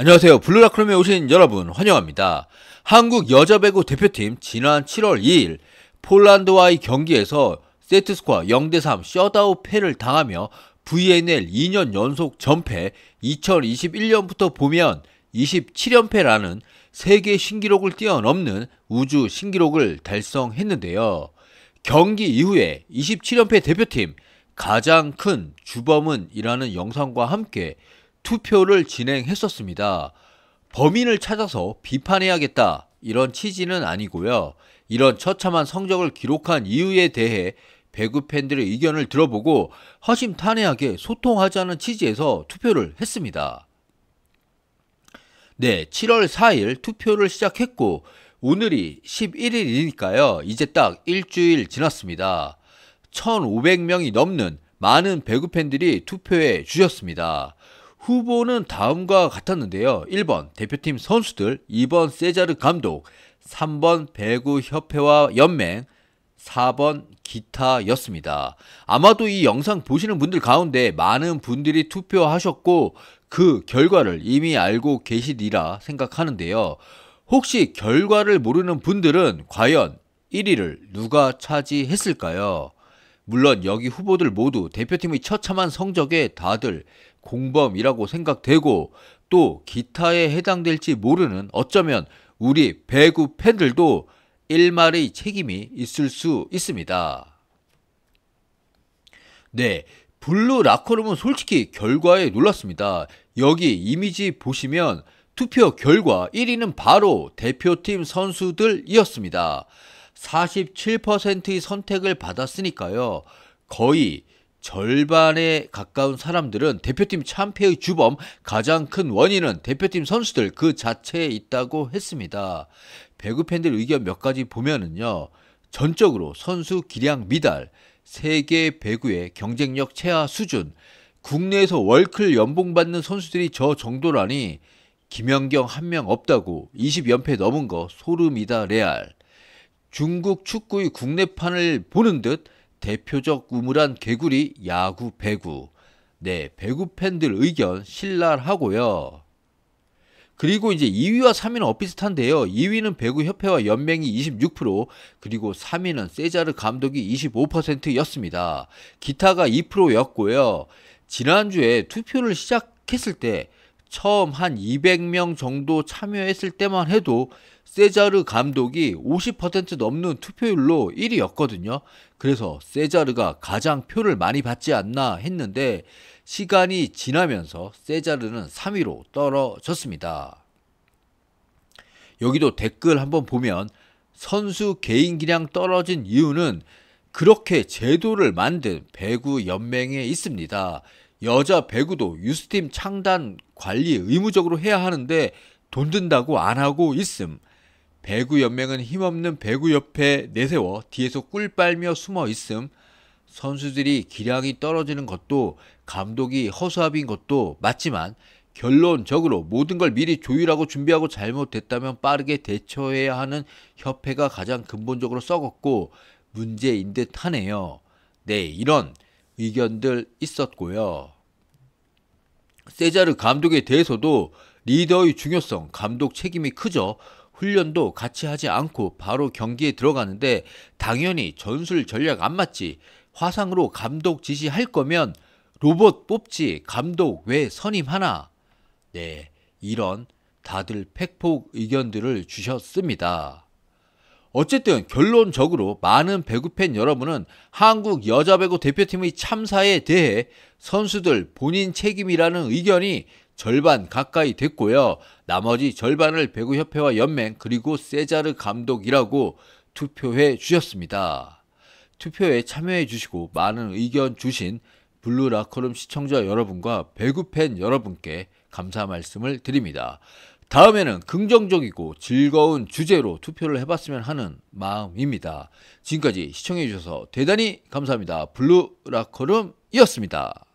안녕하세요. 블루라크룸에 오신 여러분 환영합니다. 한국 여자 배구 대표팀 지난 7월 2일 폴란드와의 경기에서 세트스코어 0대3 셧아웃 패를 당하며 VNL 2년 연속 전패 2021년부터 보면 27연패라는 세계 신기록을 뛰어넘는 우주 신기록을 달성했는데요. 경기 이후에 27연패 대표팀 가장 큰 주범은이라는 영상과 함께 투표를 진행했었습니다. 범인을 찾아서 비판해야겠다 이런 취지는 아니고요. 이런 처참한 성적을 기록한 이유에 대해 배구 팬들의 의견을 들어보고 허심탄회하게 소통하자는 취지에서 투표를 했습니다. 네, 7월 4일 투표를 시작했고 오늘이 11일이니까요. 이제 딱 일주일 지났습니다. 1,500명이 넘는 많은 배구 팬들이 투표해 주셨습니다. 후보는 다음과 같았는데요. 1번 대표팀 선수들, 2번 세자르 감독, 3번 배구 협회와 연맹, 4번 기타였습니다. 아마도 이 영상 보시는 분들 가운데 많은 분들이 투표하셨고 그 결과를 이미 알고 계시리라 생각하는데요. 혹시 결과를 모르는 분들은 과연 1위를 누가 차지했을까요? 물론 여기 후보들 모두 대표팀의 처참한 성적에 다들 공범이라고 생각되고 또 기타에 해당될지 모르는 어쩌면 우리 배구 팬들도 일말의 책임이 있을 수 있습니다. 네. 블루 라커룸은 솔직히 결과에 놀랐습니다. 여기 이미지 보시면 투표 결과 1위는 바로 대표팀 선수들이었습니다. 47%의 선택을 받았으니까요. 거의 절반에 가까운 사람들은 대표팀 참패의 주범 가장 큰 원인은 대표팀 선수들 그 자체에 있다고 했습니다. 배구 팬들 의견 몇 가지 보면은요. 전적으로 선수 기량 미달, 세계 배구의 경쟁력 최하 수준, 국내에서 월클 연봉 받는 선수들이 저 정도라니 김연경 한 명 없다고 20연패 넘은 거 소름이다 레알. 중국 축구의 국내판을 보는 듯 대표적 우물한 개구리 야구 배구. 네, 배구 팬들 의견 신랄하고요. 그리고 이제 2위와 3위는 엇비슷한데요. 2위는 배구협회와 연맹이 26%, 그리고 3위는 세자르 감독이 25%였습니다. 기타가 2%였고요. 지난주에 투표를 시작했을 때 처음 한 200명 정도 참여했을 때만 해도 세자르 감독이 50% 넘는 투표율로 1위였거든요. 그래서 세자르가 가장 표를 많이 받지 않나 했는데 시간이 지나면서 세자르는 3위로 떨어졌습니다. 여기도 댓글 한번 보면 선수 개인 기량 떨어진 이유는 그렇게 제도를 만든 배구 연맹에 있습니다. 여자 배구도 유스팀 창단 관리 의무적으로 해야 하는데 돈 든다고 안 하고 있음. 배구연맹은 힘없는 배구 옆에 내세워 뒤에서 꿀 빨며 숨어 있음. 선수들이 기량이 떨어지는 것도 감독이 허수아비인 것도 맞지만 결론적으로 모든 걸 미리 조율하고 준비하고 잘못됐다면 빠르게 대처해야 하는 협회가 가장 근본적으로 썩었고 문제인 듯 하네요. 네, 이런 의견들 있었고요. 세자르 감독에 대해서도 리더의 중요성, 감독 책임이 크죠. 훈련도 같이 하지 않고 바로 경기에 들어가는데 당연히 전술 전략 안 맞지. 화상으로 감독 지시할 거면 로봇 뽑지 감독 왜 선임하나? 네, 이런 다들 팩폭 의견들을 주셨습니다. 어쨌든 결론적으로 많은 배구 팬 여러분은 한국 여자 배구 대표팀의 참사에 대해 선수들 본인 책임이라는 의견이 절반 가까이 됐고요. 나머지 절반을 배구협회와 연맹 그리고 세자르 감독이라고 투표해 주셨습니다. 투표에 참여해 주시고 많은 의견 주신 블루라커룸 시청자 여러분과 배구팬 여러분께 감사 말씀을 드립니다. 다음에는 긍정적이고 즐거운 주제로 투표를 해봤으면 하는 마음입니다. 지금까지 시청해주셔서 대단히 감사합니다. 블루라커룸이었습니다.